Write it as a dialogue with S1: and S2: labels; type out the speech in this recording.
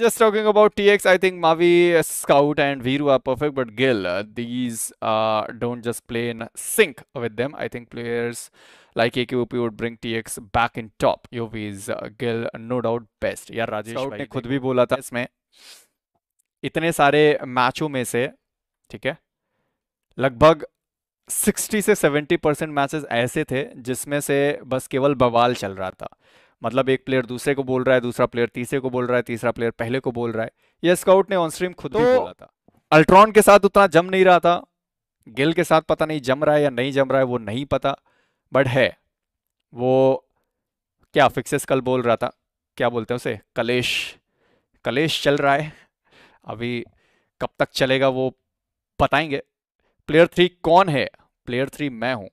S1: Just talking about TX, I think Mavi, Scout, and Viru are perfect, but Gil, uh, these uh, don't just play in sync with them. I think players like AKOP would bring TX back in top. UV is uh, Gil, no doubt best. Yeah, Rajesh Scout ne khud bhi bola tha isme. इसमें इतने सारे मैचों में से ठीक है लगभग 60 से 70 परसेंट मैचेस ऐसे थे जिसमें से बस केवल बवाल चल रहा था मतलब एक प्लेयर दूसरे को बोल रहा है दूसरा प्लेयर तीसरे को बोल रहा है तीसरा प्लेयर पहले को बोल रहा है यह स्काउट ने ऑन स्ट्रीम खुद तो, भी बोला था अल्ट्रॉन के साथ उतना जम नहीं रहा था गिल के साथ पता नहीं जम रहा है या नहीं जम रहा है वो नहीं पता बट है वो क्या फिक्सेस कल बोल रहा था क्या बोलते हैं उसे कलेश कलेश चल रहा है अभी कब तक चलेगा वो बताएंगे प्लेयर थ्री कौन है प्लेयर थ्री मैं हूँ